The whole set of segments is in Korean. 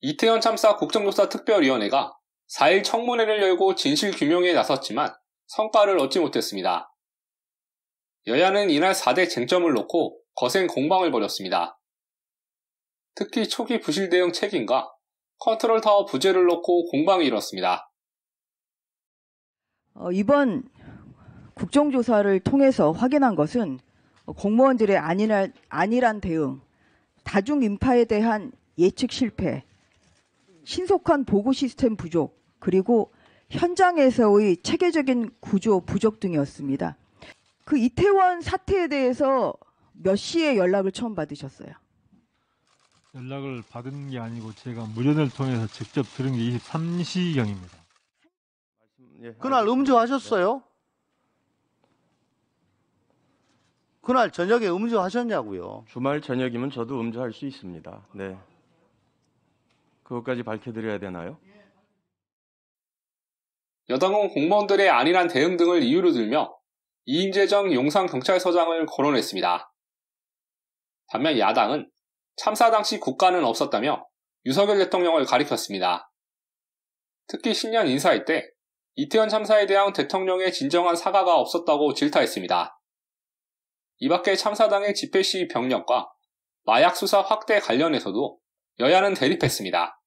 이태원 참사 국정조사 특별위원회가 4일 청문회를 열고 진실 규명에 나섰지만 성과를 얻지 못했습니다. 여야는 이날 4대 쟁점을 놓고 거센 공방을 벌였습니다. 특히 초기 부실 대응 책임과 컨트롤 타워 부재를 놓고 공방이 일었습니다. 어, 이번 국정조사를 통해서 확인한 것은 공무원들의 안일한, 안일한 대응, 다중 인파에 대한 예측 실패, 신속한 보고 시스템 부족 그리고 현장에서의 체계적인 구조 부족 등이었습니다. 그 이태원 사태에 대해서 몇 시에 연락을 처음 받으셨어요? 연락을 받은 게 아니고 제가 무전을 통해서 직접 들은 게 23시경입니다. 그날 음주하셨어요? 그날 저녁에 음주하셨냐고요? 주말 저녁이면 저도 음주할 수 있습니다. 네. 그것까지 밝혀드려야 되나요? 여당은 공무원들의 안일한 대응 등을 이유로 들며 이인재정 용산경찰서장을 거론했습니다. 반면 야당은 참사 당시 국가는 없었다며 유석열 대통령을 가리켰습니다. 특히 신년 인사일 때 이태원 참사에 대한 대통령의 진정한 사과가 없었다고 질타했습니다. 이 밖에 참사당의 집회 시 병력과 마약 수사 확대 관련해서도 여야는 대립했습니다.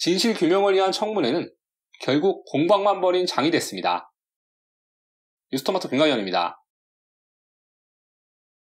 진실 규명을 위한 청문회는 결국 공방만 벌인 장이 됐습니다. 뉴스토마토 김광현입니다.